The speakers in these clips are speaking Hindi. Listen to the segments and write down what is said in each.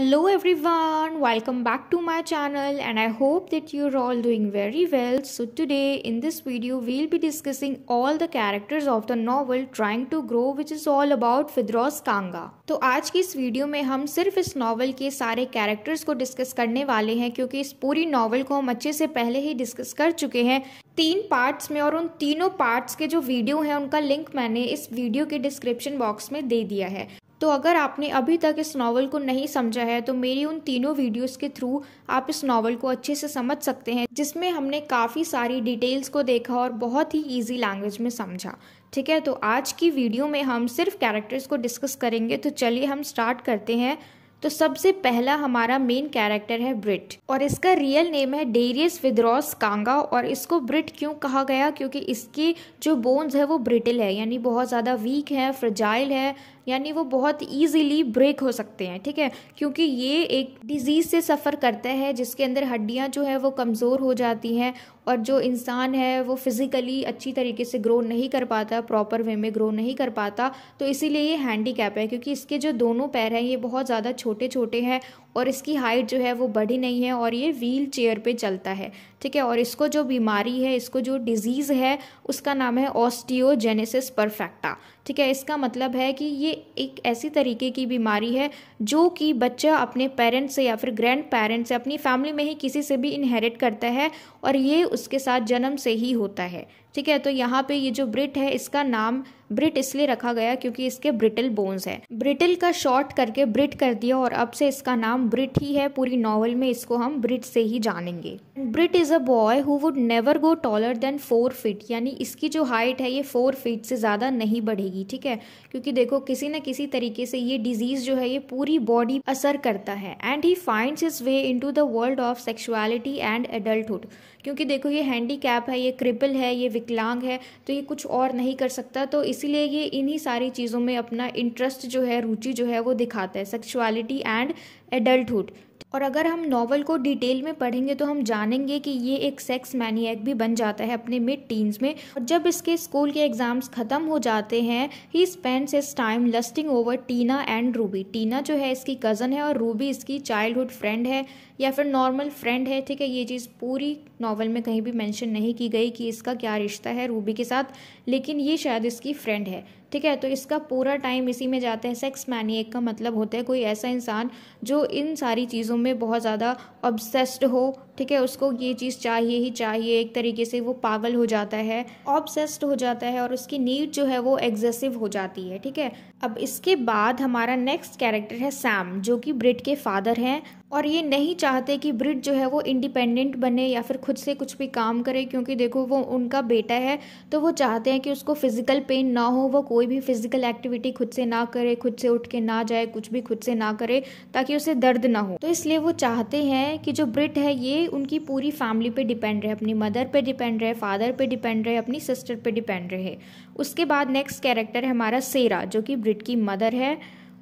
hello everyone welcome back to my channel and i hope that you're all doing very well so today in this video we'll be discussing all the characters of the novel trying to grow which is all about फिद्रोस कांगा तो आज की इस वीडियो में हम सिर्फ इस नॉवल के सारे कैरेक्टर्स को डिस्कस करने वाले हैं क्योंकि इस पूरी नॉवल को हम अच्छे से पहले ही डिस्कस कर चुके हैं तीन पार्ट्स में और उन तीनों पार्ट्स के जो वीडियो हैं उनका लिंक मैंने इस वीडियो के डिस्क्रिप्शन बॉक्स में दे दिया है तो अगर आपने अभी तक इस नावल को नहीं समझा है तो मेरी उन तीनों वीडियोस के थ्रू आप इस नावल को अच्छे से समझ सकते हैं जिसमें हमने काफ़ी सारी डिटेल्स को देखा और बहुत ही ईजी लैंग्वेज में समझा ठीक है तो आज की वीडियो में हम सिर्फ कैरेक्टर्स को डिस्कस करेंगे तो चलिए हम स्टार्ट करते हैं तो सबसे पहला हमारा मेन कैरेक्टर है ब्रिट और इसका रियल नेम है डेरियस विद्रॉस कांगा और इसको ब्रिट क्यों कहा गया क्योंकि इसकी जो बोन्स है वो ब्रिटिल है यानी बहुत ज़्यादा वीक है फ्रजाइल है यानी वो बहुत ईजीली ब्रेक हो सकते हैं ठीक है क्योंकि ये एक डिजीज़ से सफ़र करता है जिसके अंदर हड्डियाँ जो है वो कमज़ोर हो जाती हैं और जो इंसान है वो फिज़िकली अच्छी तरीके से ग्रो नहीं कर पाता प्रॉपर वे में ग्रो नहीं कर पाता तो इसीलिए ये हैंडीकैप है क्योंकि इसके जो दोनों पैर हैं ये बहुत ज़्यादा छोटे छोटे हैं और इसकी हाइट जो है वो बढ़ी नहीं है और ये व्हील चेयर पर चलता है ठीक है और इसको जो बीमारी है इसको जो डिज़ीज़ है उसका नाम है ऑस्टियोजेनेसिस परफेक्टा ठीक है इसका मतलब है कि ये एक ऐसी तरीके की बीमारी है जो कि बच्चा अपने पेरेंट्स से या फिर ग्रैंड पेरेंट्स से अपनी फैमिली में ही किसी से भी इनहेरिट करता है और ये उसके साथ जन्म से ही होता है ठीक है तो यहाँ पे ये जो ब्रिट है इसका नाम ब्रिट इसलिए रखा गया क्योंकि इसके ब्रिटल बोन्स है ब्रिटल का शॉर्ट करके ब्रिट कर दिया और अब से इसका नाम ब्रिट ही है पूरी नॉवल में इसको हम ब्रिट से ही जानेंगे Brit is a boy who would never go taller than four feet यानी इसकी जो हाइट है ये फोर फीट से ज़्यादा नहीं बढ़ेगी ठीक है क्योंकि देखो किसी न किसी तरीके से ये डिजीज़ जो है ये पूरी बॉडी असर करता है and he find is way in to the world of sexuality and adulthood क्योंकि देखो ये हैंडी है ये क्रिपल है ये विकलांग है तो ये कुछ और नहीं कर सकता तो इसीलिए ये इन्हीं सारी चीज़ों में अपना इंटरेस्ट जो है रुचि जो है वो दिखाता है सेक्सुअलिटी एंड एडल्टहुड और अगर हम नावल को डिटेल में पढ़ेंगे तो हम जानेंगे कि ये एक सेक्स मैनियक भी बन जाता है अपने मिड टीन्स में और जब इसके स्कूल के एग्जाम्स ख़त्म हो जाते हैं he spends his time lusting over Tina and Ruby Tina जो है इसकी कज़न है और रूबी इसकी चाइल्डहुड फ्रेंड है या फिर नॉर्मल फ्रेंड है ठीक है ये चीज़ पूरी नावल में कहीं भी मैंशन नहीं की गई कि इसका क्या रिश्ता है रूबी के साथ लेकिन ये शायद इसकी फ्रेंड है ठीक है तो इसका पूरा टाइम इसी में जाता है सेक्स मैनिएक का मतलब होता है कोई ऐसा इंसान जो इन सारी चीज़ों में बहुत ज़्यादा ऑब्सेस्ड हो ठीक है उसको ये चीज़ चाहिए ही चाहिए एक तरीके से वो पागल हो जाता है ऑब्सेस्ड हो जाता है और उसकी नीड जो है वो एग्जेसिव हो जाती है ठीक है अब इसके बाद हमारा नेक्स्ट कैरेक्टर है सैम जो कि ब्रिट के फादर हैं और ये नहीं चाहते कि ब्रिट जो है वो इंडिपेंडेंट बने या फिर खुद से कुछ भी काम करे क्योंकि देखो वो उनका बेटा है तो वो चाहते हैं कि उसको फिज़िकल पेन ना हो वो कोई भी फिज़िकल एक्टिविटी खुद से ना करे खुद से उठ के ना जाए कुछ भी खुद से ना करे ताकि उसे दर्द ना हो तो इसलिए वो चाहते हैं कि जो ब्रिट है ये उनकी पूरी फैमिली पे डिपेंड रहे अपनी मदर पे डिपेंड रहे फादर पे डिपेंड रहे अपनी सिस्टर पे डिपेंड रहे उसके बाद नेक्स्ट कैरेक्टर है हमारा सेरा जो कि ब्रिट की मदर है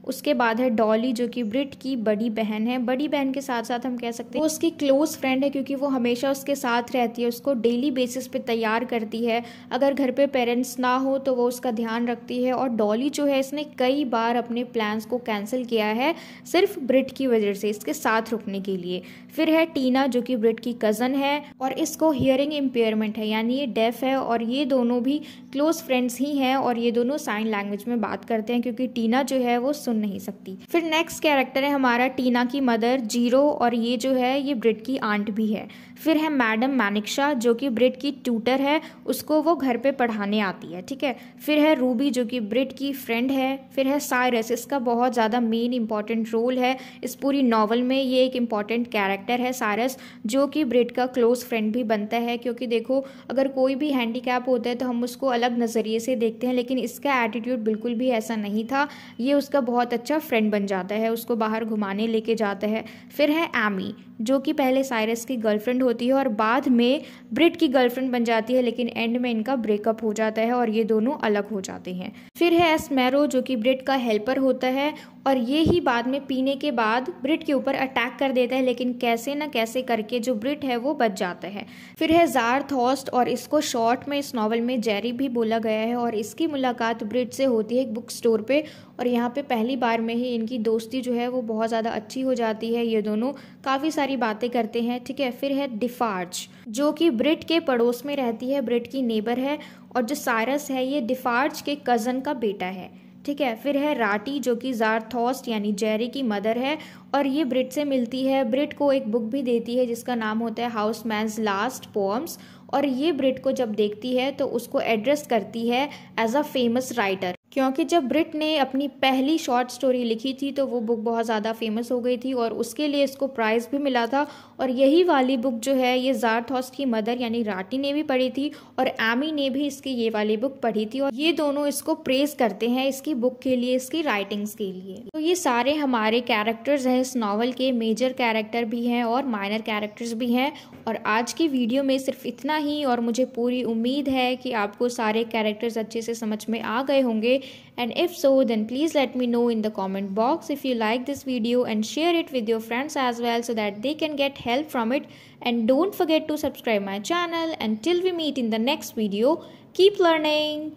उसके बाद है डॉली जो कि ब्रिट की बड़ी बहन है बड़ी बहन के साथ साथ हम कह सकते हैं उसकी क्लोज फ्रेंड है क्योंकि वो हमेशा उसके साथ रहती है उसको डेली बेसिस पे तैयार करती है अगर घर पे पेरेंट्स ना हो तो वो उसका ध्यान रखती है और डॉली जो है इसने कई बार अपने प्लान्स को कैंसिल किया है सिर्फ ब्रिट की वजह से इसके साथ रुकने के लिए फिर है टीना जो कि ब्रिट की कज़न है और इसको हियरिंग इम्पेयरमेंट है यानी ये डेफ है और ये दोनों भी क्लोज फ्रेंड्स ही हैं और ये दोनों साइन लैंग्वेज में बात करते हैं क्योंकि टीना जो है वो सुन सुन नहीं सकती फिर नेक्स्ट कैरेक्टर है हमारा टीना की मदर जीरो और ये जो है ये ब्रिट की आंट भी है फिर है मैडम मैनिक्शा जो कि ब्रिट की ट्यूटर है उसको वो घर पे पढ़ाने आती है ठीक है फिर है रूबी जो कि ब्रिट की फ्रेंड है फिर है सायरस इसका बहुत ज़्यादा मेन इंपॉर्टेंट रोल है इस पूरी नॉवल में ये एक इम्पॉर्टेंट कैरेक्टर है सायरस जो कि ब्रिट का क्लोज फ्रेंड भी बनता है क्योंकि देखो अगर कोई भी हैंडीकैप होता है तो हम उसको अलग नज़रिए से देखते हैं लेकिन इसका एटीट्यूड बिल्कुल भी ऐसा नहीं था ये उसका बहुत बहुत अच्छा फ्रेंड बन जाता है उसको बाहर घुमाने लेके जाता है फिर है एमी जो कि पहले साइरस की गर्लफ्रेंड होती है और बाद में ब्रिट की गर्लफ्रेंड बन जाती है लेकिन एंड में इनका ब्रेकअप हो जाता है और ये दोनों अलग हो जाते हैं फिर है मैरो जो कि ब्रिट का हेल्पर होता है और ये ही बाद में पीने के बाद ब्रिट के ऊपर अटैक कर देता है लेकिन कैसे ना कैसे करके जो ब्रिट है वो बच जाता है फिर है जार थॉस्ट और इसको शॉर्ट में इस नॉवल में जेरी भी बोला गया है और इसकी मुलाकात ब्रिट से होती है एक बुक स्टोर पे और यहाँ पे पहली बार में ही इनकी दोस्ती जो है वो बहुत ज़्यादा अच्छी हो जाती है ये दोनों काफ़ी सारी बातें करते हैं ठीक है फिर है डिफार्ज जो कि ब्रिट के पड़ोस में रहती है ब्रिट की नेबर है और जो सारस है ये डिफार्ज के कज़न का बेटा है ठीक है फिर है राटी जो कि जारथोस्ट यानी जेरी की मदर है और ये ब्रिट से मिलती है ब्रिट को एक बुक भी देती है जिसका नाम होता है हाउस मैंस लास्ट पोम्स और ये ब्रिट को जब देखती है तो उसको एड्रेस करती है एज अ फेमस राइटर क्योंकि जब ब्रिट ने अपनी पहली शॉर्ट स्टोरी लिखी थी तो वो बुक बहुत ज़्यादा फेमस हो गई थी और उसके लिए इसको प्राइज़ भी मिला था और यही वाली बुक जो है ये जारथॉस की मदर यानी राटी ने भी पढ़ी थी और एमी ने भी इसकी ये वाली बुक पढ़ी थी और ये दोनों इसको प्रेज करते हैं इसकी बुक के लिए इसकी राइटिंग्स के लिए तो ये सारे हमारे कैरेक्टर्स हैं इस नावल के मेजर कैरेक्टर भी हैं और माइनर कैरेक्टर्स भी हैं और आज की वीडियो में सिर्फ इतना ही और मुझे पूरी उम्मीद है कि आपको सारे कैरेक्टर्स अच्छे से समझ में आ गए होंगे and if so then please let me know in the comment box if you like this video and share it with your friends as well so that they can get help from it and don't forget to subscribe my channel until we meet in the next video keep learning